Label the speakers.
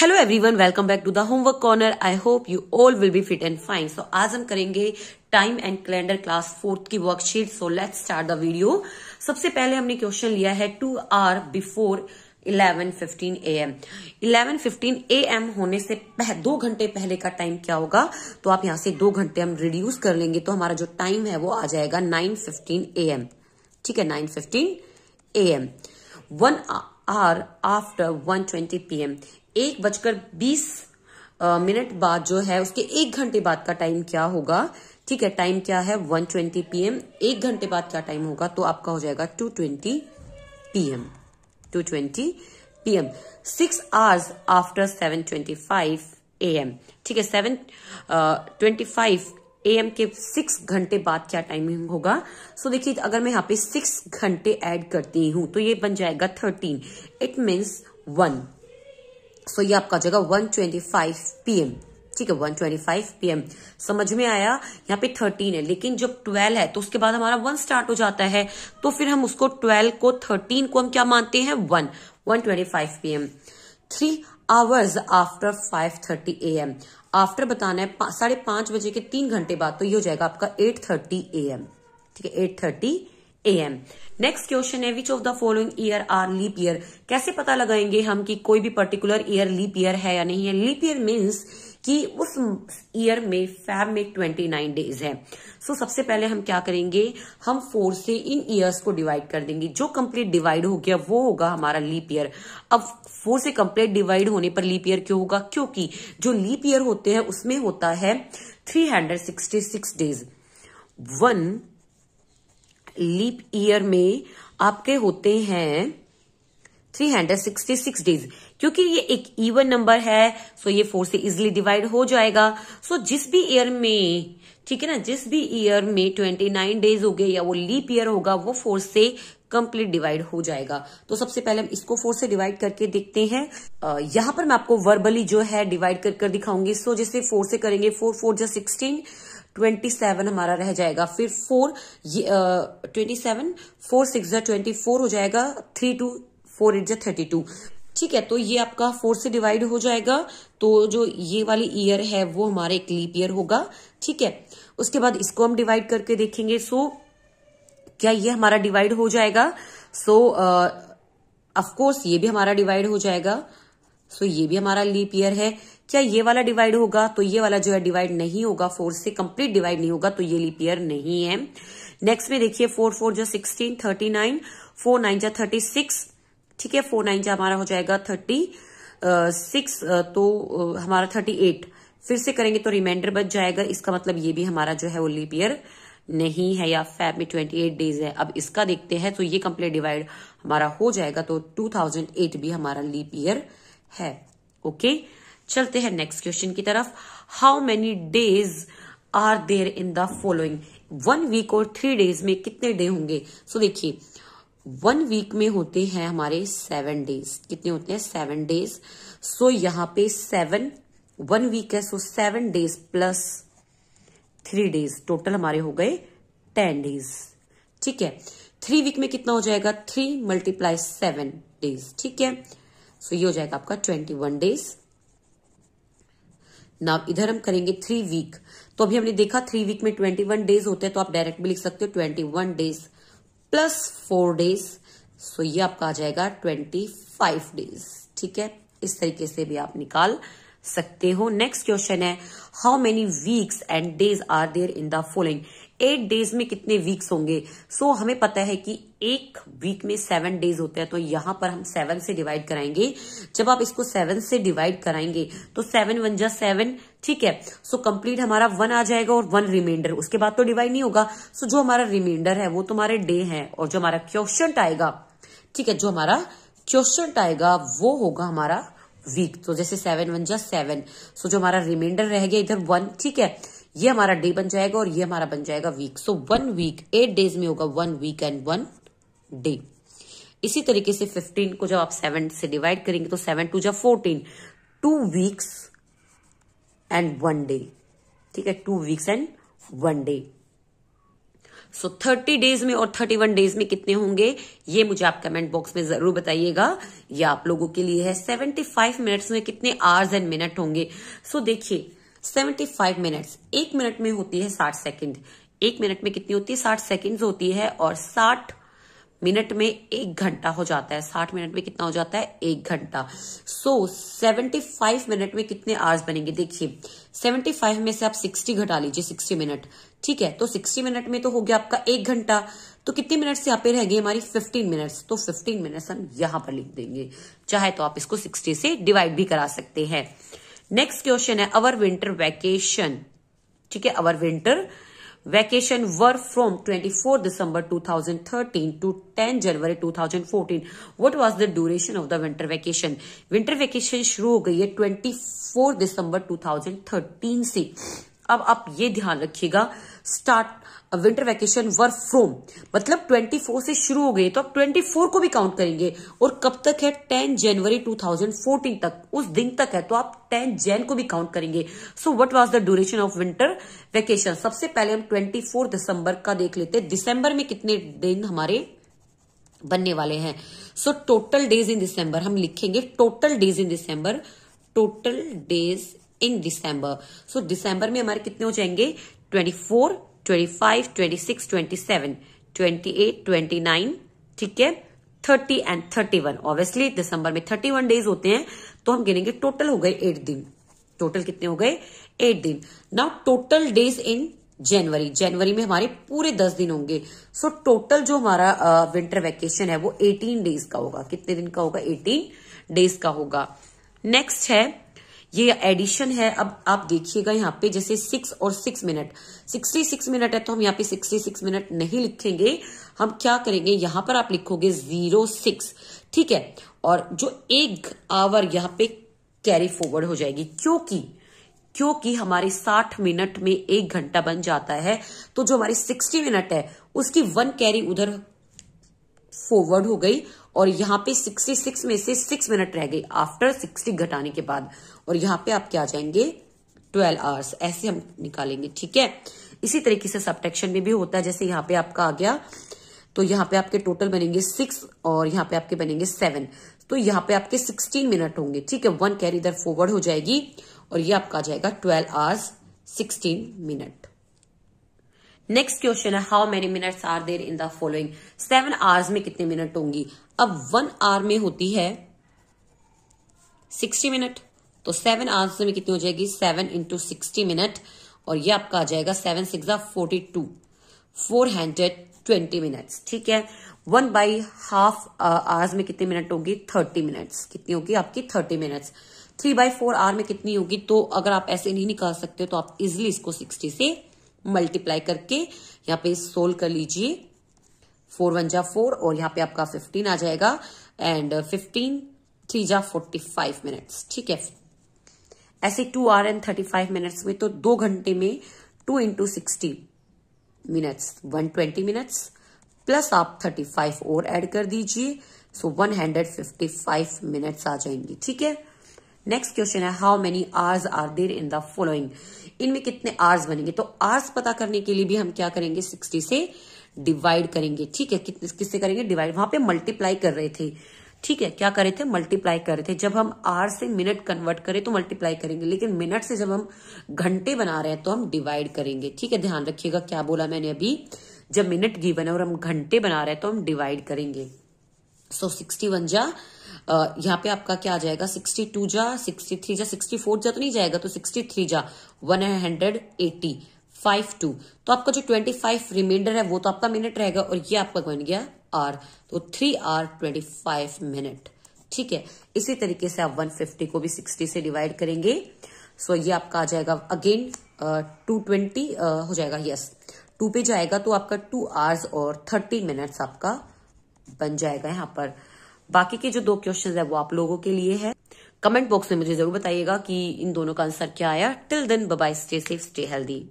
Speaker 1: Hello everyone welcome back to the homework corner I hope you all will be fit and fine so आज हम करेंगे time and calendar class fourth की worksheet so let's start the video सबसे पहले हमने question लिया है two are before 11:15 AM 11:15 AM होने से पह, दो घंटे पहले का टाइम क्या होगा तो आप यहां से दो घंटे हम रिड्यूस कर लेंगे तो हमारा जो टाइम है वो आ जाएगा 9:15 एम ठीक है 9:15 AM one are after 120 AM एक बजकर बीस मिनट बाद जो है उसके एक घंटे बाद का टाइम क्या होगा ठीक है टाइम क्या है वन ट्वेंटी पीएम एक घंटे बाद क्या टाइम होगा तो आपका हो जाएगा two twenty PM two twenty PM six hours after seven twenty five AM ठीक है सेवन ट्वेंटी फाइव एम के सिक्स घंटे बाद क्या टाइमिंग होगा सो so, देखिए अगर मैं यहाँ पे सिक्स घंटे ऐड करती हूँ तो ये बन जाएगा thirteen it means one so ये आपका जगह 1:25 पीएम ठीक है 1:25 पीएम समझ में आया यहाँ पे 13 है लेकिन जब 12 है तो उसके बाद हमारा वन स्टार्ट हो जाता है तो फिर हम उसको 12 को 13 को हम क्या मानते हैं one 1:25 PM three hours after 5:30 AM after बताना है साढ़े पांच बजे के तीन घंटे बाद तो ये हो जाएगा आपका 8:30 एम ठीक है 8:30 एम नेक्स्ट क्वेश्चन है which of the following year are leap year कैसे पता लगाएंगे हम कि कोई भी पर्टिकुलर ईयर लीप ईयर है या नहीं है लीप ईयर मीन्स कि उस ईयर में फैब में 29 डेज है सो so, सबसे पहले हम क्या करेंगे हम फोर से इन ईयर्स को डिवाइड कर देंगे जो कंप्लीट डिवाइड हो गया वो होगा हमारा लीप ईयर अब फोर से कंप्लीट डिवाइड होने पर लीप ईयर क्यों होगा क्योंकि जो लीप ईयर होते हैं उसमें होता है 366 डेज वन लीप ईयर में आपके होते हैं 366 डेज क्योंकि ये एक इवन नंबर है सो ये फोर से इजिली डिवाइड हो जाएगा सो जिस भी ईयर में ठीक है ना जिस भी ईयर में 29 डेज हो गए या वो लीप ईयर होगा वो फोर से कंप्लीट डिवाइड हो जाएगा तो सबसे पहले हम इसको फोर से डिवाइड करके देखते हैं यहां पर मैं आपको वर्बली जो है डिवाइड कर कर दिखाऊंगी सो जैसे फोर से करेंगे फोर फोर जो सिक्सटीन ट्वेंटी सेवन हमारा रह जाएगा फिर फोर ये ट्वेंटी सेवन फोर सिक्स जो ट्वेंटी फोर हो जाएगा थ्री टू फोर एट जो थर्टी टू ठीक है तो ये आपका फोर से डिवाइड हो जाएगा तो जो ये वाली ईयर है वो हमारा एक लीप ईयर होगा ठीक है उसके बाद इसको हम डिवाइड करके देखेंगे सो so, क्या ये हमारा डिवाइड हो जाएगा सो ऑफकोर्स ये भी हमारा डिवाइड हो जाएगा सो so, ये भी हमारा लीप ईयर है क्या ये वाला डिवाइड होगा तो ये वाला जो है डिवाइड नहीं होगा फोर से कंप्लीट डिवाइड नहीं होगा तो ये लिपियर नहीं है नेक्स्ट में देखिए फोर फोर जो sixteen thirty nine four nine जा थर्टी सिक्स ठीक है फोर नाइन जा हमारा हो जाएगा थर्टी सिक्स तो uh, हमारा थर्टी एट फिर से करेंगे तो रिमाइंडर बच जाएगा इसका मतलब ये भी हमारा जो है वो लिपियर नहीं है या फैब में ट्वेंटी एट डेज है अब इसका देखते हैं तो ये कंप्लीट डिवाइड हमारा हो जाएगा तो टू थाउजेंड एट भी हमारा लीप ईयर है ओके okay? चलते हैं नेक्स्ट क्वेश्चन की तरफ how many days are there in the following one week और थ्री डेज में कितने डे होंगे सो देखिए वन वीक में होते हैं हमारे सेवन डेज कितने होते हैं सेवन डेज सो यहां पे सेवन वन वीक है so seven days plus three days total हमारे हो गए टेन डेज ठीक है थ्री वीक में कितना हो जाएगा थ्री मल्टीप्लाई सेवन डेज ठीक है सो so ये हो जाएगा आपका ट्वेंटी वन डेज नाउ इधर हम करेंगे थ्री वीक तो अभी हमने देखा थ्री वीक में ट्वेंटी वन डेज होते हैं तो आप डायरेक्ट भी लिख सकते हो twenty one days plus four days so ये आपका आ जाएगा ट्वेंटी फाइव डेज ठीक है इस तरीके से भी आप निकाल सकते हो नेक्स्ट क्वेश्चन है how many weeks and days are there in the following eight days में कितने वीक्स होंगे सो so, हमें पता है कि एक वीक में सेवन डेज होते हैं तो यहां पर हम सेवन से डिवाइड कराएंगे जब आप इसको सेवन से डिवाइड कराएंगे तो सेवन वन जा सेवन ठीक है सो so, कंप्लीट हमारा वन आ जाएगा और वन रिमाइंडर उसके बाद तो डिवाइड नहीं होगा सो so, जो हमारा रिमाइंडर है वो तुम्हारे डे है और जो हमारा क्वेश्चन आएगा ठीक है जो हमारा क्वेश्चन आएगा वो होगा हमारा वीक तो जैसे सेवन वन जा सेवन सो जो हमारा रिमाइंडर रह गया इधर वन ठीक है ये हमारा डे बन जाएगा और ये हमारा बन जाएगा week so one week eight days में होगा one week and one day इसी तरीके से फिफ्टीन को जब आप सेवन से डिवाइड करेंगे तो सेवन टू जब fourteen two weeks and one day ठीक है two weeks and one day so thirty days में और थर्टी वन डेज में कितने होंगे ये मुझे आप कमेंट बॉक्स में जरूर बताइएगा ये आप लोगों के लिए है सेवेंटी फाइव मिनट्स में कितने आवर्स एंड मिनट होंगे सो so, देखिए 75 मिनट्स एक मिनट में होती है 60 सेकंड एक मिनट में कितनी होती है 60 सेकेंड होती है और 60 मिनट में एक घंटा हो जाता है 60 मिनट में कितना हो जाता है एक घंटा सो so, 75 मिनट में कितने आवर्स बनेंगे देखिए 75 में से आप 60 घटा लीजिए 60 मिनट ठीक है तो 60 मिनट में तो हो गया आपका एक घंटा तो कितने से यहाँ पे रह गए हमारी 15 मिनट्स तो 15 मिनट्स हम यहां पर लिख देंगे चाहे तो आप इसको 60 से डिवाइड भी करा सकते हैं नेक्स्ट क्वेश्चन है अवर विंटर वैकेशन ठीक है our winter vacation were from 24 December 2013 to 10 January 2014 what was the duration of the winter vacation winter vacation शुरू हो गई है 24 दिसंबर 2013 से अब आप ये ध्यान रखिएगा start winter vacation were from मतलब 24 से शुरू हो गई तो आप 24 को भी काउंट करेंगे और कब तक है 10 जनवरी 2014 तक उस दिन तक है तो आप 10 जैन को भी काउंट करेंगे so what was the duration of winter vacation सबसे पहले हम 24 दिसंबर का देख लेते दिसंबर में कितने दिन हमारे बनने वाले हैं so total days in December हम लिखेंगे टोटल डेज इन दिसंबर टोटल डेज इन दिसंबर सो दिसंबर में हमारे कितने हो जाएंगे twenty four twenty five twenty six twenty seven twenty eight twenty nine ठीक है thirty and thirty one obviously दिसंबर में थर्टी वन डेज होते हैं तो हम गिनेंगे टोटल हो गए एट दिन टोटल कितने हो गए एट दिन now total days in January जनवरी में हमारे पूरे दस दिन होंगे सो so, टोटल जो हमारा विंटर वैकेशन है वो एटीन डेज का होगा कितने दिन का होगा एटीन डेज का होगा नेक्स्ट है ये एडिशन है अब आप देखिएगा यहाँ पे जैसे सिक्स और six minute sixty six minute है तो हम यहाँ पे सिक्सटी सिक्स मिनट नहीं लिखेंगे हम क्या करेंगे यहाँ पर आप लिखोगे जीरो सिक्स ठीक है और जो एक आवर यहाँ पे कैरी फॉरवर्ड हो जाएगी क्योंकि क्योंकि हमारे साठ मिनट में एक घंटा बन जाता है तो जो हमारी सिक्सटी मिनट है उसकी वन कैरी उधर फॉरवर्ड हो गई और यहाँ पे 66 में से 6 मिनट रह गई आफ्टर 60 घटाने के बाद और यहाँ पे आप क्या जाएंगे 12 आवर्स ऐसे हम निकालेंगे ठीक है इसी तरीके से सबट्रैक्शन में भी होता है जैसे यहाँ पे आपका आ गया तो यहाँ पे आपके टोटल बनेंगे सिक्स और यहाँ पे आपके बनेंगे सेवन तो यहाँ पे आपके सिक्सटीन मिनट होंगे ठीक है वन कैरी इधर फॉरवर्ड हो जाएगी और ये आपका आ जाएगा twelve hours sixteen minute next question है how many minutes are there in the following seven hours में कितने मिनट होंगी अब वन आवर में होती है सिक्सटी मिनट तो सेवन आवर्स में कितनी हो जाएगी सेवन इंटू सिक्सटी मिनट और ये आपका आ जाएगा seven six forty two four hundred twenty minute ठीक है वन बाई हाफ आवर्स में कितने मिनट होगी थर्टी मिनट्स कितनी होगी आपकी thirty minutes three by four hour में कितनी होगी तो अगर आप ऐसे नहीं निकाल सकते तो आप इजिली इसको सिक्सटी से मल्टीप्लाई करके यहाँ पे सोल्व कर लीजिए फोर वन जा फोर और यहाँ पे आपका फिफ्टीन आ जाएगा एंड फिफ्टीन थ्री जा फोर्टी फाइव मिनट्स ठीक है ऐसे two hours and thirty five minutes में तो दो घंटे में two into sixty minutes one twenty minutes plus आप थर्टी फाइव और एड कर दीजिए so one hundred fifty five minutes आ जाएंगी ठीक है नेक्स्ट क्वेश्चन है how many hours are there in the following इनमें कितने आर्स बनेंगे तो आर्स पता करने के लिए भी हम क्या करेंगे सिक्सटी से डिवाइड करेंगे ठीक है कितने किससे करेंगे डिवाइड वहां पे मल्टीप्लाई कर रहे थे ठीक है क्या करे थे मल्टीप्लाई कर रहे थे जब हम आर से मिनट कन्वर्ट करें तो मल्टीप्लाई करेंगे लेकिन मिनट से जब हम घंटे बना रहे हैं तो हम डिवाइड करेंगे ठीक है ध्यान रखिएगा क्या बोला मैंने अभी जब मिनट गिवन है और हम घंटे बना रहे हैं तो हम डिवाइड करेंगे सो सिक्सटी वन जा यहाँ पे आपका क्या आ जाएगा सिक्सटी टू जा सिक्सटी थ्री जा सिक्सटी फोर जा तो नहीं जाएगा तो सिक्सटी थ्री जा one hundred eighty five two तो आपका जो ट्वेंटी फाइव रिमाइंडर है वो तो आपका मिनट रहेगा और ये आपका बन गया आर तो three hour twenty five minute ठीक है इसी तरीके से आप वन फिफ्टी को भी सिक्सटी से डिवाइड करेंगे सो ये आपका आ जाएगा अगेन टू ट्वेंटी हो जाएगा यस टू पे जाएगा तो आपका टू आवर्स और थर्टी मिनट्स आपका बन जाएगा यहाँ पर बाकी के जो दो क्वेश्चन है वो आप लोगों के लिए है कमेंट बॉक्स में मुझे जरूर बताइएगा कि इन दोनों का आंसर क्या आया till then bye stay safe stay healthy